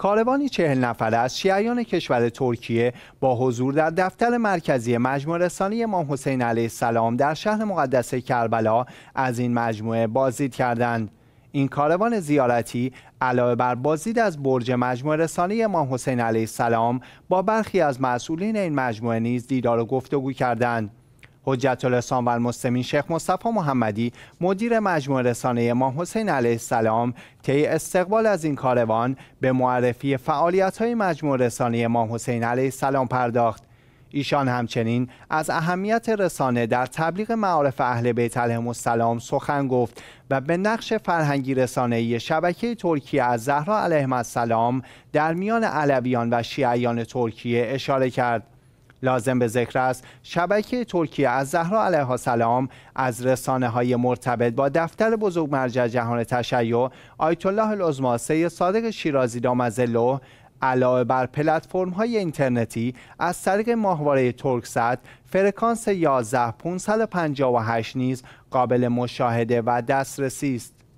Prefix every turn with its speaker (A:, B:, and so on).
A: کاروانی چهل نفره از شیعیان کشور ترکیه با حضور در دفتر مرکزی مجموعه رسانی امام حسین علیه السلام در شهر مقدس کربلا از این مجموعه بازدید کردند. این کاروان زیارتی علاوه بر بازدید از برج مجموعه رسانی امام حسین علیه السلام با برخی از مسئولین این مجموعه نیز دیدار و گفتگو کردند. حجت الاسلام و المسلمین شیخ مصطفی محمدی مدیر مجموع رسانه امام حسین علیه السلام طی استقبال از این کاروان به معرفی فعالیت های مجموع رسانه امام حسین علیه السلام پرداخت ایشان همچنین از اهمیت رسانه در تبلیغ معارف اهل بیت علیهم السلام سخن گفت و به نقش فرهنگی رسانه‌ای شبکه ترکیه از زهرا علیهم السلام در میان علویان و شیعیان ترکیه اشاره کرد. لازم به ذکر است شبکه ترکیه از زهرا علیه سلام از رسانه های مرتبط با دفتر بزرگ مرجع جهان تشیع آیت الله العظما سید صادق شیرازی دامزلو علاوه بر پلتفرم های اینترنتی از طریق ماهواره ترکسد فرکانس 11558 نیز قابل مشاهده و دسترسی است